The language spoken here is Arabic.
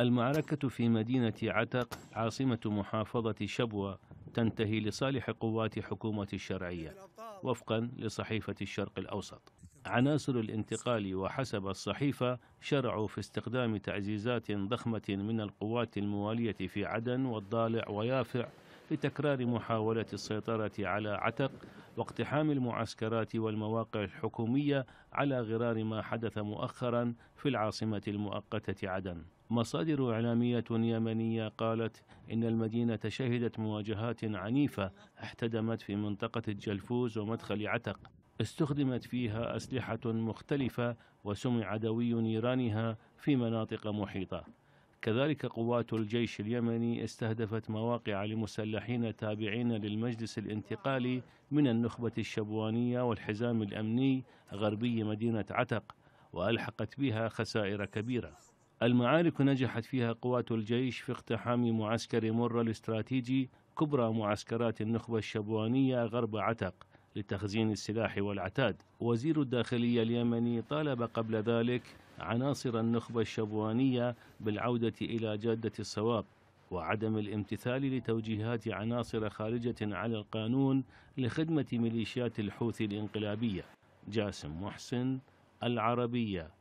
المعركة في مدينة عتق عاصمة محافظة شبوة تنتهي لصالح قوات حكومة الشرعية وفقا لصحيفة الشرق الأوسط عناصر الانتقال وحسب الصحيفة شرعوا في استخدام تعزيزات ضخمة من القوات الموالية في عدن والضالع ويافع لتكرار محاولة السيطرة على عتق واقتحام المعسكرات والمواقع الحكومية على غرار ما حدث مؤخرا في العاصمة المؤقتة عدن مصادر إعلامية يمنية قالت إن المدينة شهدت مواجهات عنيفة احتدمت في منطقة الجلفوز ومدخل عتق استخدمت فيها أسلحة مختلفة وسمع دوي نيرانها في مناطق محيطة كذلك قوات الجيش اليمني استهدفت مواقع لمسلحين تابعين للمجلس الانتقالي من النخبة الشبوانية والحزام الأمني غربي مدينة عتق وألحقت بها خسائر كبيرة المعارك نجحت فيها قوات الجيش في اقتحام معسكر مرة الاستراتيجي كبرى معسكرات النخبة الشبوانية غرب عتق لتخزين السلاح والعتاد وزير الداخلية اليمني طالب قبل ذلك عناصر النخبة الشبوانية بالعودة إلى جادة الصواب وعدم الامتثال لتوجيهات عناصر خارجة على القانون لخدمة ميليشيات الحوثي الانقلابية جاسم محسن العربية